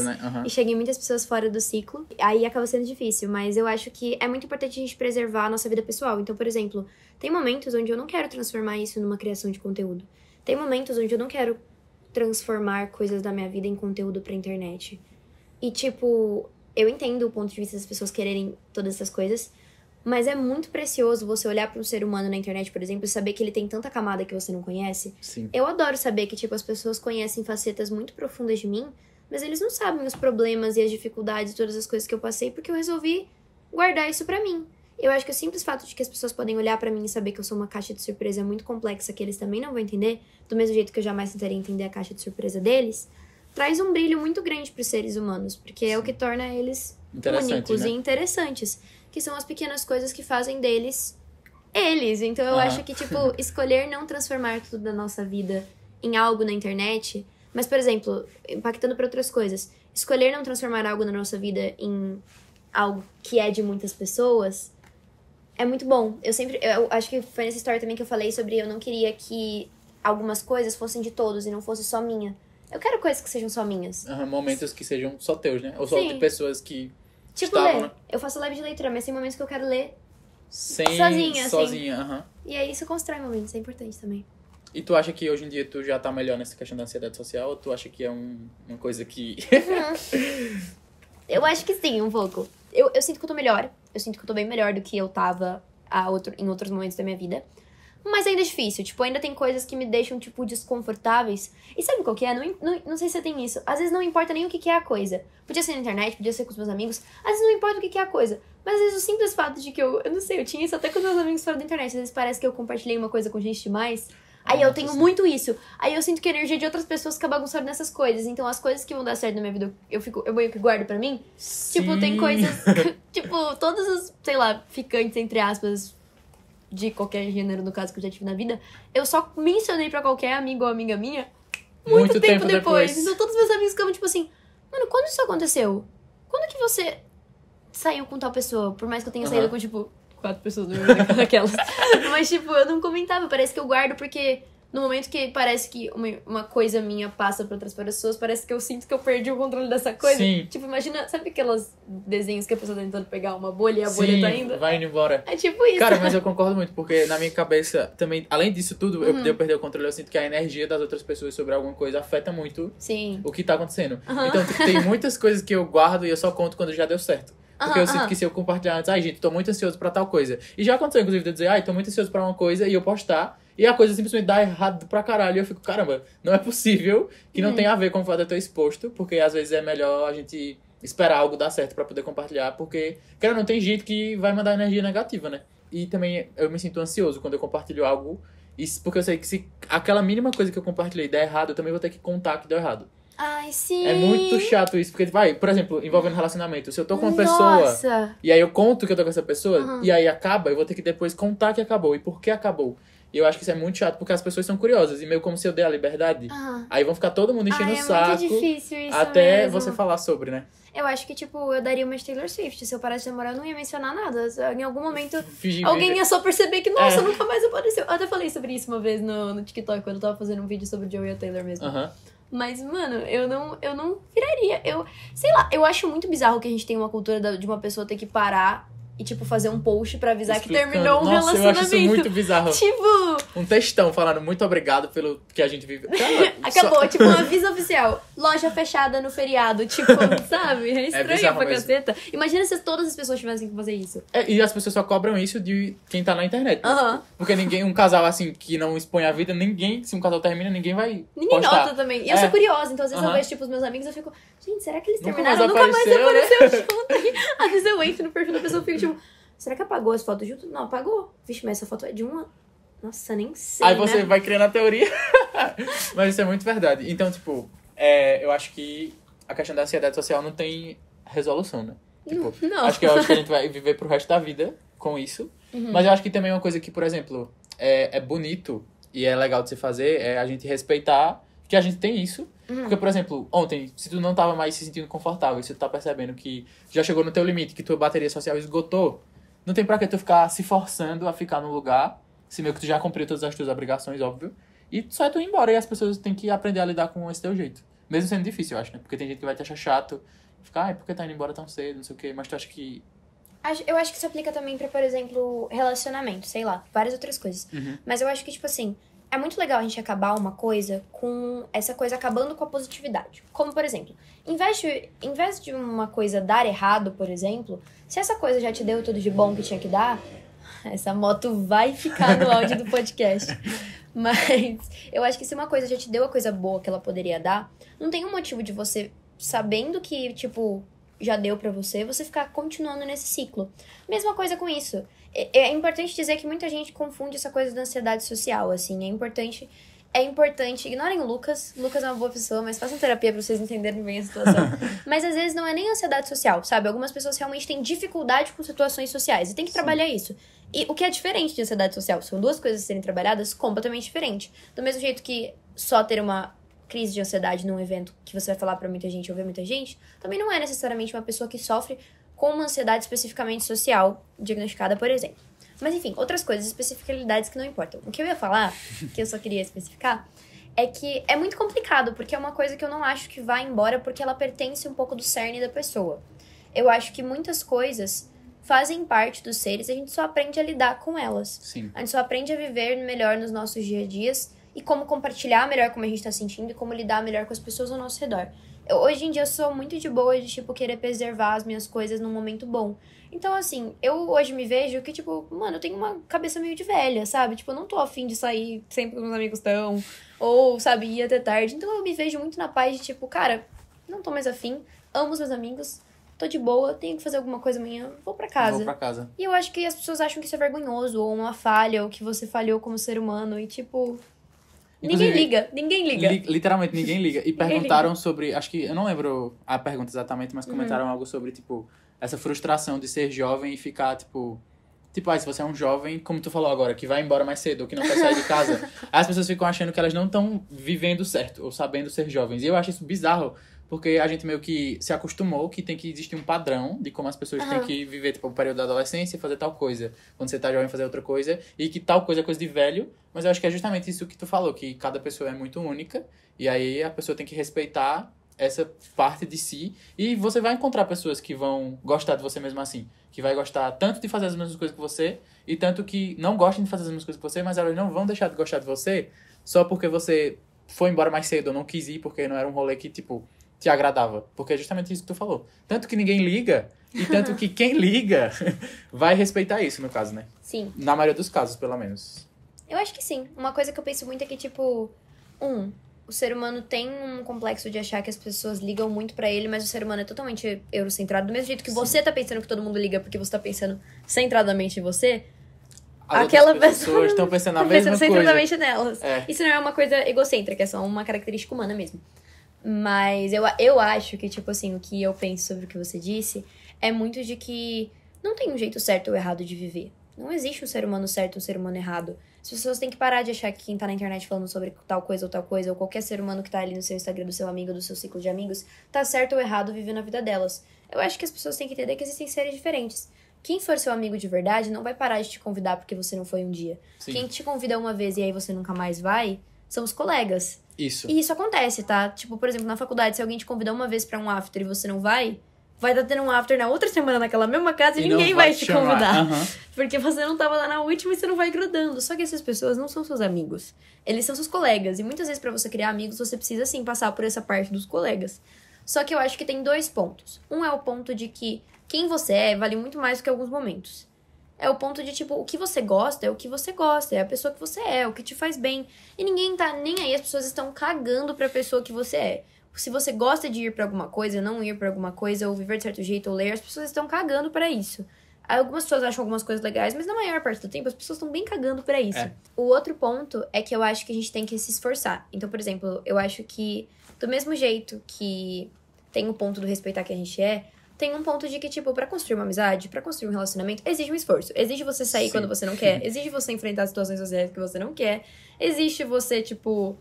Pessoas, né? uhum. E chega em muitas pessoas fora do ciclo. Aí acaba sendo difícil, mas eu acho que é muito importante a gente preservar a nossa vida pessoal. Então, por exemplo, tem momentos onde eu não quero transformar isso numa criação de conteúdo. Tem momentos onde eu não quero transformar coisas da minha vida em conteúdo pra internet. E, tipo, eu entendo o ponto de vista das pessoas quererem todas essas coisas. Mas é muito precioso você olhar para um ser humano na internet, por exemplo, e saber que ele tem tanta camada que você não conhece. Sim. Eu adoro saber que, tipo, as pessoas conhecem facetas muito profundas de mim, mas eles não sabem os problemas e as dificuldades, todas as coisas que eu passei, porque eu resolvi guardar isso para mim. Eu acho que o simples fato de que as pessoas podem olhar para mim e saber que eu sou uma caixa de surpresa muito complexa que eles também não vão entender, do mesmo jeito que eu jamais tentaria entender a caixa de surpresa deles, traz um brilho muito grande para os seres humanos, porque Sim. é o que torna eles únicos né? e interessantes que são as pequenas coisas que fazem deles eles. Então eu ah. acho que, tipo, escolher não transformar tudo da nossa vida em algo na internet, mas, por exemplo, impactando para outras coisas, escolher não transformar algo na nossa vida em algo que é de muitas pessoas é muito bom. Eu sempre. Eu acho que foi nessa história também que eu falei sobre eu não queria que algumas coisas fossem de todos e não fosse só minha. Eu quero coisas que sejam só minhas. Uhum, momentos que sejam só teus, né? Ou só Sim. de pessoas que Tipo ler. Né? Eu faço live de leitura, mas tem momentos que eu quero ler Sem, sozinha, assim. sozinha, assim. uh -huh. E aí isso constrói momentos, é importante também. E tu acha que hoje em dia tu já tá melhor nessa questão da ansiedade social ou tu acha que é um, uma coisa que. Uhum. eu acho que sim, um pouco. Eu, eu sinto que eu tô melhor. Eu sinto que eu tô bem melhor do que eu tava a outro, em outros momentos da minha vida. Mas ainda é difícil, tipo, ainda tem coisas que me deixam, tipo, desconfortáveis. E sabe qual que é? Não, não, não sei se você tem isso. Às vezes não importa nem o que, que é a coisa. Podia ser na internet, podia ser com os meus amigos. Às vezes não importa o que, que é a coisa. Mas às vezes o simples fato de que eu. Eu não sei, eu tinha isso até com os meus amigos fora da internet. Às vezes parece que eu compartilhei uma coisa com gente demais. Aí ah, eu tenho muito isso. Aí eu sinto que a energia de outras pessoas fica bagunçada nessas coisas. Então as coisas que vão dar certo na minha vida, eu fico, eu meio que guardo pra mim. Sim. Tipo, tem coisas. tipo, todos os, sei lá, ficantes, entre aspas, de qualquer gênero, no caso, que eu já tive na vida, eu só mencionei para qualquer amigo ou amiga minha muito, muito tempo, tempo depois. depois. Então todos meus amigos ficavam tipo assim, mano, quando isso aconteceu? Quando que você saiu com tal pessoa? Por mais que eu tenha uhum. saído com, tipo, quatro pessoas do meu daquelas. Mas, tipo, eu não comentava, parece que eu guardo porque no momento que parece que uma, uma coisa minha passa para outras pessoas, parece que eu sinto que eu perdi o controle dessa coisa. Sim. Tipo, imagina, sabe aquelas desenhos que a pessoa tá tentando pegar uma bolha e a Sim, bolha tá indo? vai indo embora. É tipo isso. Cara, mas eu concordo muito, porque na minha cabeça também, além disso tudo, uhum. eu, eu perder o controle, eu sinto que a energia das outras pessoas sobre alguma coisa afeta muito Sim. o que tá acontecendo. Uhum. Então, tem muitas coisas que eu guardo e eu só conto quando já deu certo. Porque uhum, eu sinto uhum. que se eu compartilhar antes, ai, gente, tô muito ansioso pra tal coisa. E já aconteceu, inclusive, de eu dizer, ai, tô muito ansioso pra uma coisa e eu postar. E a coisa simplesmente dá errado pra caralho. E eu fico, caramba, não é possível que não é. tenha a ver com o fato de eu ter exposto, porque às vezes é melhor a gente esperar algo dar certo para poder compartilhar, porque, cara, não tem jeito que vai mandar energia negativa, né? E também eu me sinto ansioso quando eu compartilho algo, porque eu sei que se aquela mínima coisa que eu compartilhei der errado, eu também vou ter que contar que deu errado. Ai, sim. É muito chato isso, porque vai, por exemplo, envolvendo relacionamento. Se eu tô com uma Nossa. pessoa e aí eu conto que eu tô com essa pessoa, uhum. e aí acaba, eu vou ter que depois contar que acabou e por que acabou. E eu acho que isso é muito chato, porque as pessoas são curiosas. E meio como se eu der a liberdade. Uhum. Aí vão ficar todo mundo enchendo é o saco. Muito difícil isso até mesmo. você falar sobre, né? Eu acho que, tipo, eu daria uma Taylor Swift. Se eu parasse de namorar, eu não ia mencionar nada. Em algum momento, Fingir. alguém ia só perceber que, nossa, é. nunca mais apareceu. Eu até falei sobre isso uma vez no, no TikTok, quando eu tava fazendo um vídeo sobre o Joey e a Taylor mesmo. Uhum. Mas, mano, eu não, eu não viraria. Eu, sei lá, eu acho muito bizarro que a gente tenha uma cultura de uma pessoa ter que parar e, tipo, fazer um post para avisar Explicando. que terminou um Nossa, relacionamento. Eu acho isso muito bizarro. Tipo. Um textão falando muito obrigado pelo que a gente vive. Acabou, tipo, um aviso oficial. Loja fechada no feriado. Tipo, é sabe? É estranho é pra caceta. Imagina se todas as pessoas tivessem que fazer isso. É, e as pessoas só cobram isso de quem tá na internet. -huh. Porque ninguém, um casal assim que não expõe a vida, ninguém, se um casal termina, ninguém vai. Ninguém postar. nota também. E eu é. sou curiosa, então às vezes uh -huh. eu vejo, tipo, os meus amigos, eu fico, gente, será que eles nunca terminaram? Mais nunca mais apareceu né? junto. Às vezes eu entro no perfil da pessoa e fico, tipo, tipo, será que apagou as fotos junto? Não, apagou. Vixe, mas essa foto é de uma. Nossa, nem sei. Aí você né? vai criando a teoria. mas isso é muito verdade. Então, tipo, é, eu acho que a questão da ansiedade social não tem resolução, né? Tipo, não. Acho que, acho que a gente vai viver pro resto da vida com isso. Uhum. Mas eu acho que também é uma coisa que, por exemplo, é, é bonito e é legal de se fazer é a gente respeitar que a gente tem isso Uhum. Porque, por exemplo, ontem, se tu não tava mais se sentindo confortável, se tu tá percebendo que já chegou no teu limite, que tua bateria social esgotou, não tem pra que tu ficar se forçando a ficar num lugar, se meio que tu já cumpriu todas as tuas obrigações, óbvio, e só é tu ir embora. E as pessoas têm que aprender a lidar com esse teu jeito. Mesmo sendo difícil, eu acho, né? Porque tem gente que vai te achar chato, ficar, ai, por que tá indo embora tão cedo, não sei o quê, mas tu acha que eu acho que isso aplica também para, por exemplo, relacionamento, sei lá, várias outras coisas. Uhum. Mas eu acho que, tipo assim, é muito legal a gente acabar uma coisa com essa coisa acabando com a positividade. Como, por exemplo, em vez de, em vez de uma coisa dar errado, por exemplo, se essa coisa já te deu tudo de bom que tinha que dar, essa moto vai ficar no áudio do podcast. Mas eu acho que se uma coisa já te deu a coisa boa que ela poderia dar, não tem um motivo de você, sabendo que, tipo, já deu para você, você ficar continuando nesse ciclo. Mesma coisa com isso. É, é importante dizer que muita gente confunde essa coisa da ansiedade social, assim. É importante. É importante. Ignorem o Lucas. Lucas é uma boa pessoa, mas façam terapia pra vocês entenderem bem a situação. mas às vezes não é nem ansiedade social, sabe? Algumas pessoas realmente têm dificuldade com situações sociais e tem que Sim. trabalhar isso. E o que é diferente de ansiedade social? São duas coisas a serem trabalhadas completamente diferentes. Do mesmo jeito que só ter uma crise de ansiedade num evento que você vai falar para muita gente, ouvir muita gente, também não é necessariamente uma pessoa que sofre com uma ansiedade especificamente social diagnosticada, por exemplo. Mas enfim, outras coisas, especificidades que não importam. O que eu ia falar, que eu só queria especificar, é que é muito complicado, porque é uma coisa que eu não acho que vai embora, porque ela pertence um pouco do cerne da pessoa. Eu acho que muitas coisas fazem parte dos seres, a gente só aprende a lidar com elas. Sim. A gente só aprende a viver melhor nos nossos dia a dias e como compartilhar melhor como a gente está sentindo e como lidar melhor com as pessoas ao nosso redor. Hoje em dia eu sou muito de boa de, tipo, querer preservar as minhas coisas num momento bom. Então, assim, eu hoje me vejo que, tipo, mano, eu tenho uma cabeça meio de velha, sabe? Tipo, eu não tô afim de sair sempre que meus amigos estão. Ou, sabe, ir até tarde. Então eu me vejo muito na paz de, tipo, cara, não tô mais afim, amo os meus amigos, tô de boa, tenho que fazer alguma coisa amanhã, vou para casa. Vou pra casa. E eu acho que as pessoas acham que isso é vergonhoso, ou uma falha, ou que você falhou como ser humano, e tipo ninguém liga, ninguém liga. Li, literalmente ninguém liga. E perguntaram liga. sobre. Acho que. Eu não lembro a pergunta exatamente, mas uhum. comentaram uhum. algo sobre, tipo, essa frustração de ser jovem e ficar, tipo. Tipo, ah, se você é um jovem, como tu falou agora, que vai embora mais cedo, ou que não quer sair de casa, as pessoas ficam achando que elas não estão vivendo certo, ou sabendo ser jovens. E eu acho isso bizarro, porque a gente meio que se acostumou que tem que existir um padrão de como as pessoas uhum. têm que viver, tipo, o período da adolescência e fazer tal coisa. Quando você tá jovem, fazer outra coisa. E que tal coisa é coisa de velho. Mas eu acho que é justamente isso que tu falou, que cada pessoa é muito única. E aí a pessoa tem que respeitar essa parte de si. E você vai encontrar pessoas que vão gostar de você mesmo assim. Que vai gostar tanto de fazer as mesmas coisas que você, e tanto que não gostem de fazer as mesmas coisas que você, mas elas não vão deixar de gostar de você só porque você foi embora mais cedo ou não quis ir porque não era um rolê que, tipo, te agradava. Porque é justamente isso que tu falou. Tanto que ninguém liga, e tanto que quem liga vai respeitar isso, no caso, né? Sim. Na maioria dos casos, pelo menos. Eu acho que sim. Uma coisa que eu penso muito é que, tipo, um, o ser humano tem um complexo de achar que as pessoas ligam muito para ele, mas o ser humano é totalmente eurocentrado. Do mesmo jeito que sim. você tá pensando que todo mundo liga porque você tá pensando centradamente em você. As aquela pessoa estão pensando na tá mesma pensando coisa. centradamente nelas. É. Isso não é uma coisa egocêntrica, é só uma característica humana mesmo. Mas eu, eu acho que, tipo assim, o que eu penso sobre o que você disse é muito de que não tem um jeito certo ou errado de viver. Não existe um ser humano certo ou um ser humano errado. As pessoas têm que parar de achar que quem tá na internet falando sobre tal coisa ou tal coisa, ou qualquer ser humano que tá ali no seu Instagram, do seu amigo, do seu ciclo de amigos, tá certo ou errado vivendo a vida delas. Eu acho que as pessoas têm que entender que existem seres diferentes. Quem for seu amigo de verdade não vai parar de te convidar porque você não foi um dia. Sim. Quem te convida uma vez e aí você nunca mais vai, são os colegas. Isso. E isso acontece, tá? Tipo, por exemplo, na faculdade, se alguém te convidar uma vez para um after e você não vai, vai estar tendo um after na outra semana naquela mesma casa e, e ninguém vai, vai, te chamar. convidar. Uhum. Porque você não estava lá na última e você não vai grudando. Só que essas pessoas não são seus amigos. Eles são seus colegas. E muitas vezes, para você criar amigos, você precisa sim passar por essa parte dos colegas. Só que eu acho que tem dois pontos. Um é o ponto de que quem você é vale muito mais do que alguns momentos. É o ponto de, tipo, o que você gosta é o que você gosta, é a pessoa que você é, o que te faz bem. E ninguém tá nem aí, as pessoas estão cagando pra pessoa que você é. Se você gosta de ir pra alguma coisa, não ir pra alguma coisa, ou viver de certo jeito, ou ler, as pessoas estão cagando para isso. Algumas pessoas acham algumas coisas legais, mas na maior parte do tempo as pessoas estão bem cagando para isso. É. O outro ponto é que eu acho que a gente tem que se esforçar. Então, por exemplo, eu acho que do mesmo jeito que tem o ponto do respeitar que a gente é, tem um ponto de que, tipo, para construir uma amizade, para construir um relacionamento, exige um esforço. Exige você sair Sim. quando você não quer, exige você enfrentar situações sociais que você não quer, existe você, tipo,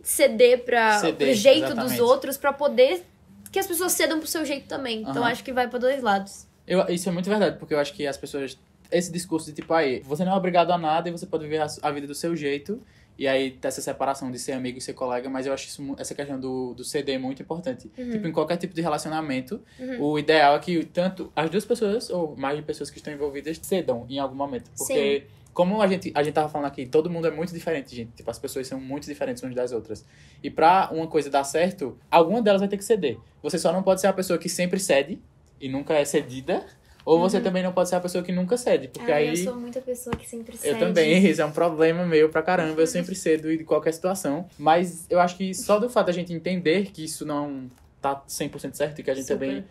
ceder para o jeito exatamente. dos outros para poder que as pessoas cedam pro seu jeito também. Uhum. Então acho que vai para dois lados. Eu, isso é muito verdade, porque eu acho que as pessoas esse discurso de tipo, aí, você não é obrigado a nada e você pode viver a, a vida do seu jeito. E aí tem essa separação de ser amigo e ser colega, mas eu acho isso, essa questão do, do CD é muito importante. Uhum. Tipo, em qualquer tipo de relacionamento, uhum. o ideal é que tanto as duas pessoas, ou mais de pessoas que estão envolvidas, cedam em algum momento. Porque, Sim. como a gente, a gente tava falando aqui, todo mundo é muito diferente, gente. Tipo, as pessoas são muito diferentes umas das outras. E pra uma coisa dar certo, alguma delas vai ter que ceder. Você só não pode ser uma pessoa que sempre cede e nunca é cedida. Ou você uhum. também não pode ser a pessoa que nunca cede, porque ah, aí... Eu sou muita pessoa que sempre cede. Eu também, isso é um problema meu pra caramba, eu sempre cedo em qualquer situação. Mas eu acho que só do fato da gente entender que isso não tá 100% certo e que a gente Super. também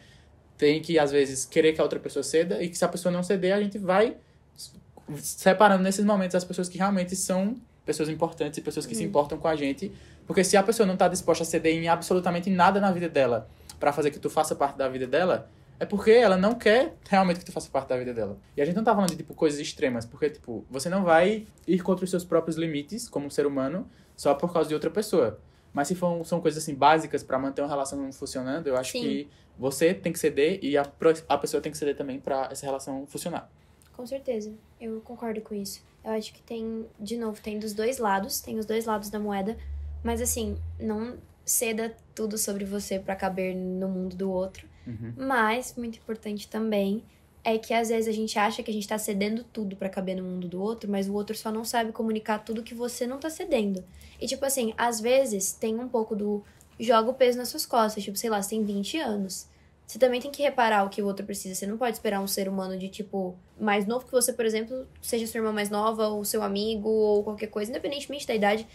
tem que, às vezes, querer que a outra pessoa ceda e que se a pessoa não ceder, a gente vai separando nesses momentos as pessoas que realmente são pessoas importantes e pessoas que uhum. se importam com a gente. Porque se a pessoa não tá disposta a ceder em absolutamente nada na vida dela para fazer que tu faça parte da vida dela é porque ela não quer realmente que tu faça parte da vida dela. E a gente não tá falando de, tipo, coisas extremas, porque, tipo, você não vai ir contra os seus próprios limites como um ser humano só por causa de outra pessoa. Mas se for, são coisas, assim, básicas para manter uma relação funcionando, eu acho Sim. que você tem que ceder e a, a pessoa tem que ceder também para essa relação funcionar. Com certeza, eu concordo com isso. Eu acho que tem, de novo, tem dos dois lados, tem os dois lados da moeda, mas assim, não ceda tudo sobre você para caber no mundo do outro. Uhum. Mas, muito importante também, é que às vezes a gente acha que a gente tá cedendo tudo para caber no mundo do outro, mas o outro só não sabe comunicar tudo que você não tá cedendo. E, tipo assim, às vezes tem um pouco do joga o peso nas suas costas. Tipo, sei lá, você tem 20 anos. Você também tem que reparar o que o outro precisa. Você não pode esperar um ser humano de, tipo, mais novo que você, por exemplo, seja sua irmã mais nova, ou seu amigo, ou qualquer coisa, independentemente da idade,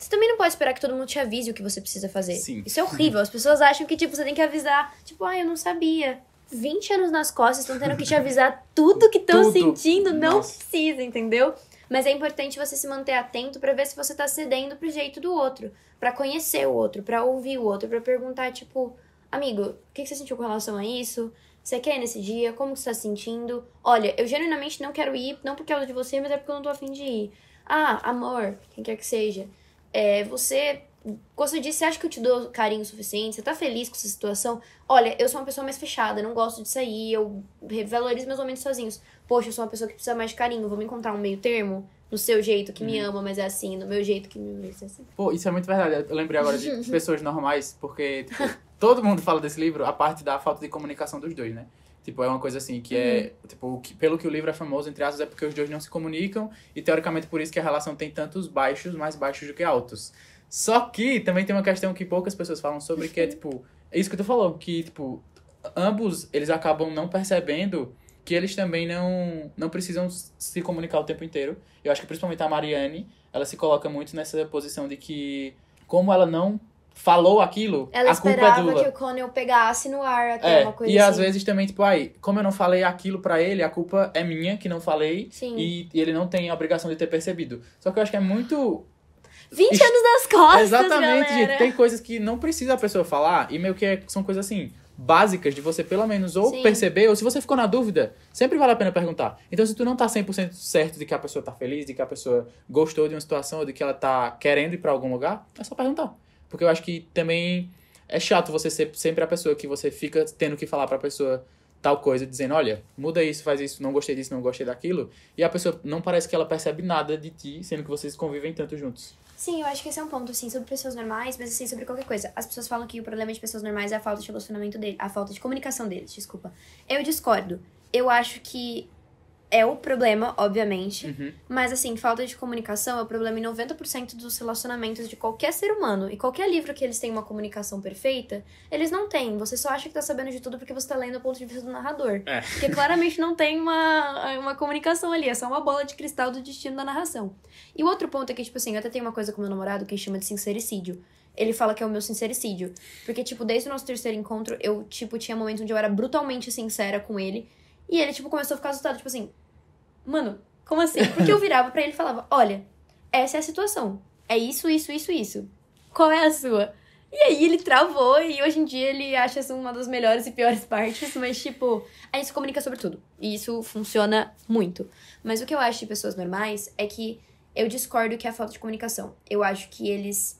você também não pode esperar que todo mundo te avise o que você precisa fazer. Sim. Isso é horrível. As pessoas acham que, tipo, você tem que avisar. Tipo, ah, eu não sabia. 20 anos nas costas, estão tendo que te avisar tudo que estão sentindo. Não Nossa. precisa, entendeu? Mas é importante você se manter atento para ver se você tá cedendo pro jeito do outro. para conhecer o outro, para ouvir o outro, para perguntar, tipo, amigo, o que, que você sentiu com relação a isso? Você quer nesse dia? Como você tá sentindo? Olha, eu genuinamente não quero ir, não por causa é de você, mas é porque eu não tô afim de ir. Ah, amor, quem quer que seja é, você gosta disso, você acha que eu te dou carinho suficiente, você tá feliz com essa situação? Olha, eu sou uma pessoa mais fechada, não gosto de sair, eu valorizo meus momentos sozinhos. Poxa, eu sou uma pessoa que precisa mais de carinho, vou me encontrar um meio termo? No seu jeito que uhum. me ama, mas é assim, no meu jeito que me ama, é assim. Pô, isso é muito verdade. Eu lembrei agora de pessoas normais, porque tipo, todo mundo fala desse livro, a parte da falta de comunicação dos dois, né? Tipo, é uma coisa assim que uhum. é. Tipo, que, pelo que o livro é famoso, entre aspas, é porque os dois não se comunicam e teoricamente por isso que a relação tem tantos baixos, mais baixos do que altos. Só que também tem uma questão que poucas pessoas falam sobre, que é uhum. tipo. É isso que tu falou, que tipo. Ambos eles acabam não percebendo que eles também não, não precisam se comunicar o tempo inteiro. Eu acho que principalmente a Marianne, ela se coloca muito nessa posição de que, como ela não falou aquilo, ela a culpa é esperava que o Connell pegasse no ar aquela é, coisa E assim. às vezes também, tipo, aí, como eu não falei aquilo para ele, a culpa é minha que não falei. Sim. E, e, ele não tem a obrigação de ter percebido. Só que eu acho que é muito. 20 anos nas costas, Exatamente, galera. gente. Tem coisas que não precisa a pessoa falar e meio que é, são coisas assim, básicas de você pelo menos ou Sim. perceber, ou se você ficou na dúvida, sempre vale a pena perguntar. Então, se tu não tá 100% certo de que a pessoa tá feliz, de que a pessoa gostou de uma situação, ou de que ela tá querendo ir para algum lugar, é só perguntar. Porque eu acho que também é chato você ser sempre a pessoa que você fica tendo que falar pra pessoa tal coisa, dizendo, olha, muda isso, faz isso, não gostei disso, não gostei daquilo. E a pessoa não parece que ela percebe nada de ti, sendo que vocês convivem tanto juntos. Sim, eu acho que esse é um ponto, assim, sobre pessoas normais, mas assim, sobre qualquer coisa. As pessoas falam que o problema de pessoas normais é a falta de relacionamento dele, a falta de comunicação deles, desculpa. Eu discordo. Eu acho que é o problema, obviamente. Uhum. Mas, assim, falta de comunicação é o problema em 90% dos relacionamentos de qualquer ser humano. E qualquer livro que eles têm uma comunicação perfeita, eles não têm. Você só acha que tá sabendo de tudo porque você tá lendo o ponto de vista do narrador. É. Porque claramente não tem uma, uma comunicação ali. É só uma bola de cristal do destino da narração. E o outro ponto é que, tipo assim, eu até tenho uma coisa com meu namorado que chama de sincericídio ele fala que é o meu sincericídio. Porque, tipo, desde o nosso terceiro encontro, eu, tipo, tinha momentos onde eu era brutalmente sincera com ele. E ele, tipo, começou a ficar assustado, tipo assim, mano, como assim? Porque eu virava para ele e falava, olha, essa é a situação. É isso, isso, isso, isso. Qual é a sua? E aí ele travou e hoje em dia ele acha essa uma das melhores e piores partes, mas tipo, a gente se comunica sobre tudo. E isso funciona muito. Mas o que eu acho de pessoas normais é que eu discordo que é a falta de comunicação. Eu acho que eles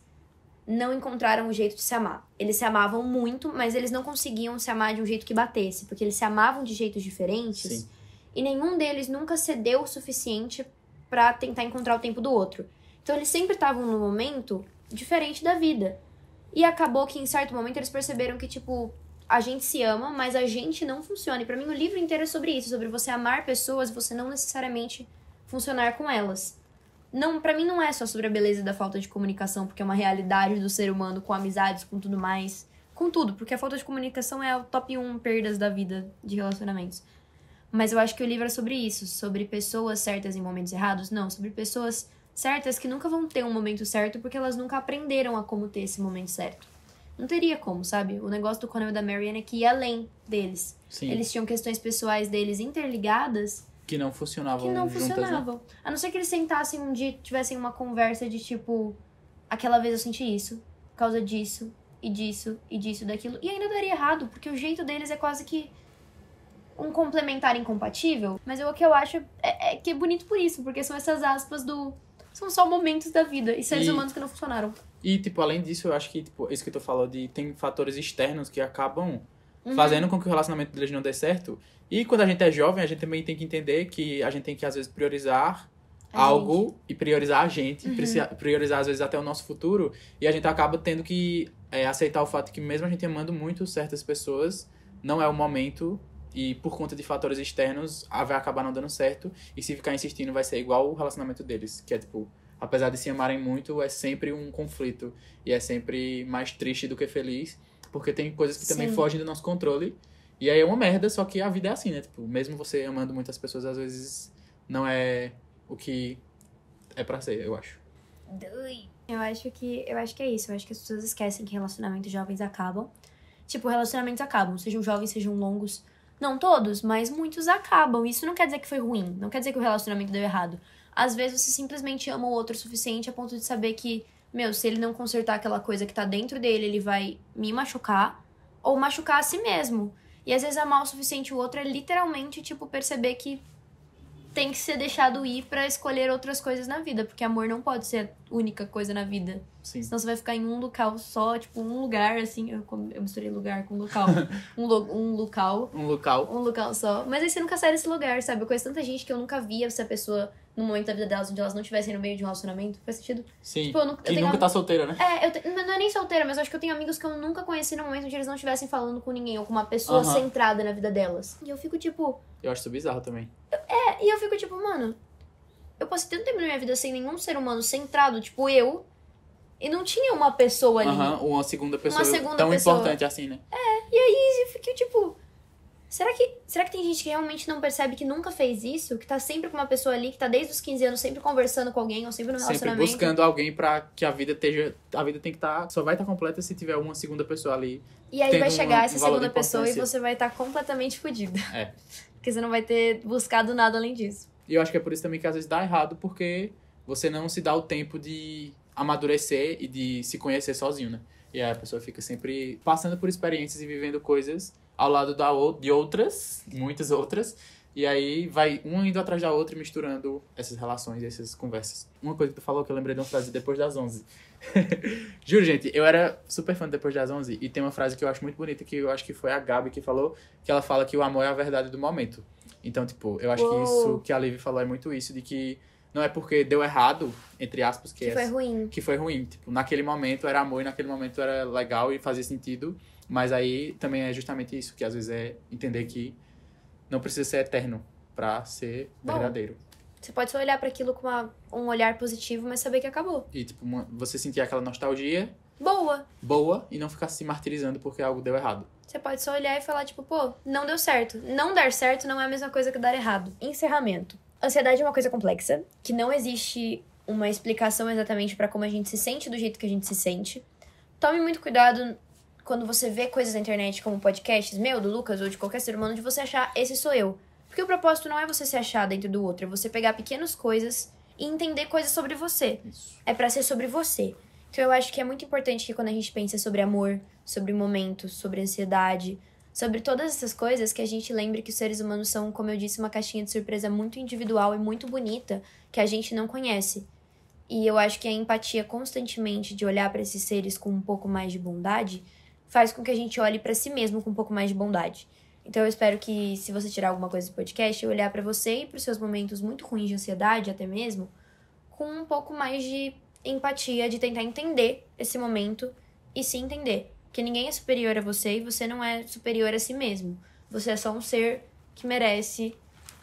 não encontraram o jeito de se amar. Eles se amavam muito, mas eles não conseguiam se amar de um jeito que batesse, porque eles se amavam de jeitos diferentes Sim. e nenhum deles nunca cedeu o suficiente para tentar encontrar o tempo do outro. Então eles sempre estavam num momento diferente da vida. E acabou que em certo momento eles perceberam que tipo a gente se ama, mas a gente não funciona. E para mim o livro inteiro é sobre isso, sobre você amar pessoas, você não necessariamente funcionar com elas não, para mim não é só sobre a beleza da falta de comunicação, porque é uma realidade do ser humano com amizades, com tudo mais, com tudo, porque a falta de comunicação é o top 1 perdas da vida de relacionamentos. Mas eu acho que o livro é sobre isso, sobre pessoas certas em momentos errados, não, sobre pessoas certas que nunca vão ter um momento certo porque elas nunca aprenderam a como ter esse momento certo. Não teria como, sabe? O negócio do Conan e da Marianne é que ia além deles. Sim. Eles tinham questões pessoais deles interligadas que não funcionavam Que não juntas, né? funcionavam. Né? A não ser que eles sentassem um dia tivessem uma conversa de tipo... Aquela vez eu senti isso, por causa disso, e disso, e disso, daquilo. E ainda daria errado, porque o jeito deles é quase que um complementar incompatível. Mas o que eu acho é, é que é bonito por isso, porque são essas aspas do... São só momentos da vida e seres e... humanos que não funcionaram. E, tipo, além disso, eu acho que, tipo, isso que tu falou de tem fatores externos que acabam uhum. fazendo com que o relacionamento deles não dê certo. E quando a gente é jovem, a gente também tem que entender que a gente tem que, às vezes, priorizar a algo gente. e priorizar a gente, uhum. priorizar, às vezes, até o nosso futuro. E a gente acaba tendo que é, aceitar o fato que, mesmo a gente amando muito certas pessoas, não é o momento e por conta de fatores externos vai acabar não dando certo e se ficar insistindo vai ser igual o relacionamento deles que é tipo apesar de se amarem muito é sempre um conflito e é sempre mais triste do que feliz porque tem coisas que também Sim. fogem do nosso controle. E aí é uma merda, só que a vida é assim, né? Tipo, mesmo você amando muitas pessoas, às vezes não é o que é pra ser, eu acho. Eu acho que eu acho que é isso. Eu acho que as pessoas esquecem que relacionamentos jovens acabam. Tipo, relacionamentos acabam, sejam jovens, sejam longos. Não todos, mas muitos acabam. Isso não quer dizer que foi ruim, não quer dizer que o relacionamento deu errado. Às vezes você simplesmente ama o outro o suficiente a ponto de saber que meu, se ele não consertar aquela coisa que tá dentro dele, ele vai me machucar ou machucar a si mesmo. E às vezes amar é o suficiente o outro é literalmente, tipo, perceber que tem que ser deixado ir para escolher outras coisas na vida, porque amor não pode ser a única coisa na vida. Sim. Senão você vai ficar em um local só, tipo, um lugar, assim. Eu, eu misturei lugar com local. um, lo, um local. Um local. Um local só. Mas aí você nunca sai desse lugar, sabe? Eu conheço tanta gente que eu nunca via essa pessoa no momento da vida delas onde elas não estivessem no meio de um relacionamento. Faz sentido? Sim. Tipo, eu eu nunca am... tá solteira, né? É, eu te... não é nem solteira, mas eu acho que eu tenho amigos que eu nunca conheci no momento onde eles não estivessem falando com ninguém ou com uma pessoa uh -huh. centrada na vida delas. E eu fico tipo. Eu acho isso bizarro também. É, e eu fico tipo, mano, eu passei tanto tempo na minha vida sem nenhum ser humano centrado, tipo eu, e não tinha uma pessoa ali. Uhum, uma segunda pessoa uma segunda tão pessoa. importante assim, né? É, e aí eu fiquei tipo, será que, será que tem gente que realmente não percebe que nunca fez isso? Que tá sempre com uma pessoa ali, que tá desde os 15 anos sempre conversando com alguém, ou sempre no relacionamento? Sempre buscando alguém pra que a vida esteja. A vida tem que estar. Tá, só vai estar tá completa se tiver uma segunda pessoa ali. E aí vai chegar um, essa um segunda pessoa e você vai estar tá completamente fodida. É. Porque você não vai ter buscado nada além disso. E eu acho que é por isso também que às vezes dá errado, porque você não se dá o tempo de amadurecer e de se conhecer sozinho, né? E aí a pessoa fica sempre passando por experiências e vivendo coisas ao lado da, de outras, muitas outras, e aí vai um indo atrás da outra e misturando essas relações, essas conversas. Uma coisa que tu falou que eu lembrei de uma frase depois das 11, Juro, gente, eu era super fã depois das 11 e tem uma frase que eu acho muito bonita que eu acho que foi a Gabi que falou, que ela fala que o amor é a verdade do momento. Então, tipo, eu acho Uou. que isso que a Liv falou é muito isso de que não é porque deu errado, entre aspas, que, que é, foi ruim. Que foi ruim, tipo, naquele momento era amor e naquele momento era legal e fazia sentido, mas aí também é justamente isso que às vezes é entender que não precisa ser eterno para ser Bom. verdadeiro. Você pode só olhar para aquilo com uma, um olhar positivo, mas saber que acabou. E, tipo, uma, você sentir aquela nostalgia. Boa. Boa e não ficar se martirizando porque algo deu errado. Você pode só olhar e falar, tipo, pô, não deu certo. Não dar certo não é a mesma coisa que dar errado. Encerramento. Ansiedade é uma coisa complexa, que não existe uma explicação exatamente para como a gente se sente do jeito que a gente se sente. Tome muito cuidado quando você vê coisas na internet como podcasts, meu, do Lucas ou de qualquer ser humano, de você achar esse sou eu. Porque o propósito não é você se achar dentro do outro, é você pegar pequenas coisas e entender coisas sobre você. Isso. É para ser sobre você. Então eu acho que é muito importante que quando a gente pensa sobre amor, sobre momentos, sobre ansiedade, sobre todas essas coisas, que a gente lembre que os seres humanos são, como eu disse, uma caixinha de surpresa muito individual e muito bonita que a gente não conhece. E eu acho que a empatia constantemente de olhar para esses seres com um pouco mais de bondade faz com que a gente olhe para si mesmo com um pouco mais de bondade. Então eu espero que se você tirar alguma coisa do podcast, eu olhar para você e para os seus momentos muito ruins de ansiedade até mesmo, com um pouco mais de empatia, de tentar entender esse momento e se entender, que ninguém é superior a você e você não é superior a si mesmo. Você é só um ser que merece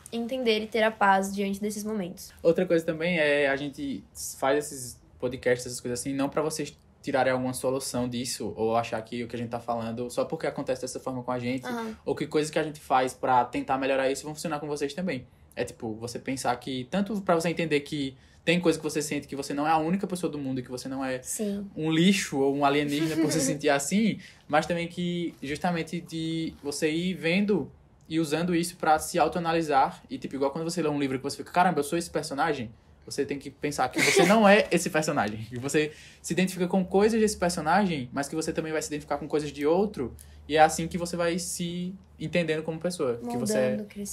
entender e ter a paz diante desses momentos. Outra coisa também é a gente faz esses podcasts, essas coisas assim, não para vocês tirarem alguma solução disso, ou achar que o que a gente tá falando, só porque acontece dessa forma com a gente, uhum. ou que coisas que a gente faz para tentar melhorar isso vão funcionar com vocês também. É tipo, você pensar que, tanto para você entender que tem coisa que você sente que você não é a única pessoa do mundo, que você não é Sim. um lixo ou um alienígena por se sentir assim, mas também que justamente de você ir vendo e usando isso para se autoanalisar e tipo igual quando você lê um livro que você fica, caramba, eu sou esse personagem, você tem que pensar que você não é esse personagem. Que você se identifica com coisas desse personagem, mas que você também vai se identificar com coisas de outro. E é assim que você vai se entendendo como pessoa. que você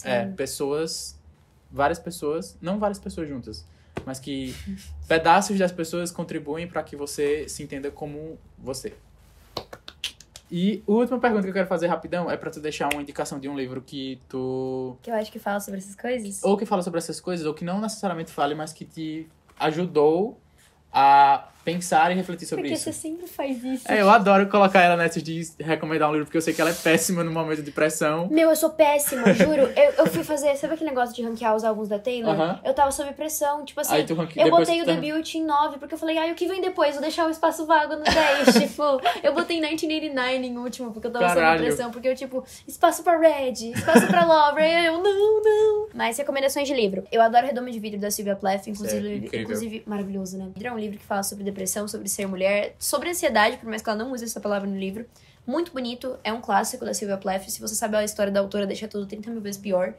é, é pessoas, várias pessoas, não várias pessoas juntas, mas que pedaços das pessoas contribuem para que você se entenda como você. E a última pergunta que eu quero fazer rapidão é pra tu deixar uma indicação de um livro que tu. Que eu acho que fala sobre essas coisas? Ou que fala sobre essas coisas, ou que não necessariamente fale, mas que te ajudou a pensar e refletir sobre porque isso. Porque você sempre faz isso. É, eu adoro colocar ela nessa de recomendar um livro, porque eu sei que ela é péssima no momento de pressão. Meu, eu sou péssima, juro. Eu, eu fui fazer, sabe aquele negócio de ranquear os álbuns da Taylor? Uh -huh. Eu tava sob pressão, tipo assim, ranque... eu botei o debut The Beauty em 9, porque eu falei, ai, o que vem depois? Vou deixar o espaço vago no 10, tipo, eu botei 1989 em último, porque eu tava Caralho. sob pressão, porque eu, tipo, espaço pra Red, espaço pra Lover, eu, não, não. Mas recomendações de livro. Eu adoro Redoma de Vidro da Sylvia Plath, inclusive, é inclusive maravilhoso, né? É um livro que fala sobre depressão, sobre ser mulher, sobre ansiedade, por mais que ela não use essa palavra no livro. Muito bonito, é um clássico da Sylvia Plath. Se você sabe a história da autora, deixa tudo 30 mil vezes pior.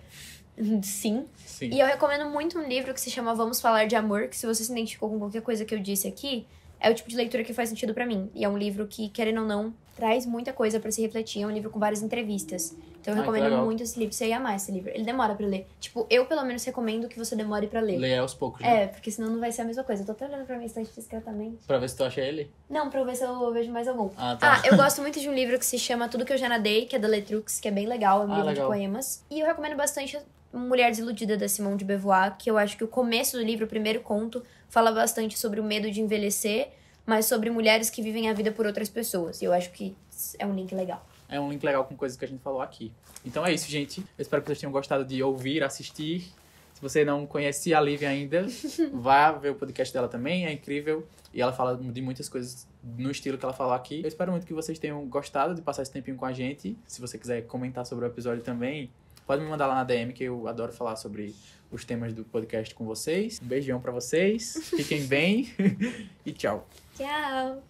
Sim. Sim. E eu recomendo muito um livro que se chama Vamos Falar de Amor, que se você se identificou com qualquer coisa que eu disse aqui, é o tipo de leitura que faz sentido para mim. E é um livro que, querendo ou não, traz muita coisa para se refletir. É um livro com várias entrevistas. Então eu recomendo muito esse livro. Você ia amar esse livro. Ele demora pra ler. Tipo, eu pelo menos recomendo que você demore pra ler. Ler aos poucos. Né? É, porque senão não vai ser a mesma coisa. Eu tô até olhando pra minha estante discretamente. Pra ver se tu acha ele? Não, pra ver se eu vejo mais algum. Ah, tá. Ah, eu gosto muito de um livro que se chama Tudo Que Eu Já Nadei, que é da Letrux, que é bem legal. É um ah, livro legal. de poemas. E eu recomendo bastante Mulher Desiludida, da Simone de Beauvoir, que eu acho que o começo do livro, o primeiro conto, fala bastante sobre o medo de envelhecer, mas sobre mulheres que vivem a vida por outras pessoas. E eu acho que é um link legal é um link legal com coisas que a gente falou aqui. Então é isso, gente. Eu espero que vocês tenham gostado de ouvir, assistir. Se você não conhece a Liv ainda, vá ver o podcast dela também, é incrível. E ela fala de muitas coisas no estilo que ela falou aqui. Eu espero muito que vocês tenham gostado de passar esse tempinho com a gente. Se você quiser comentar sobre o episódio também, pode me mandar lá na DM que eu adoro falar sobre os temas do podcast com vocês. Um beijão para vocês. Fiquem bem e tchau. Tchau.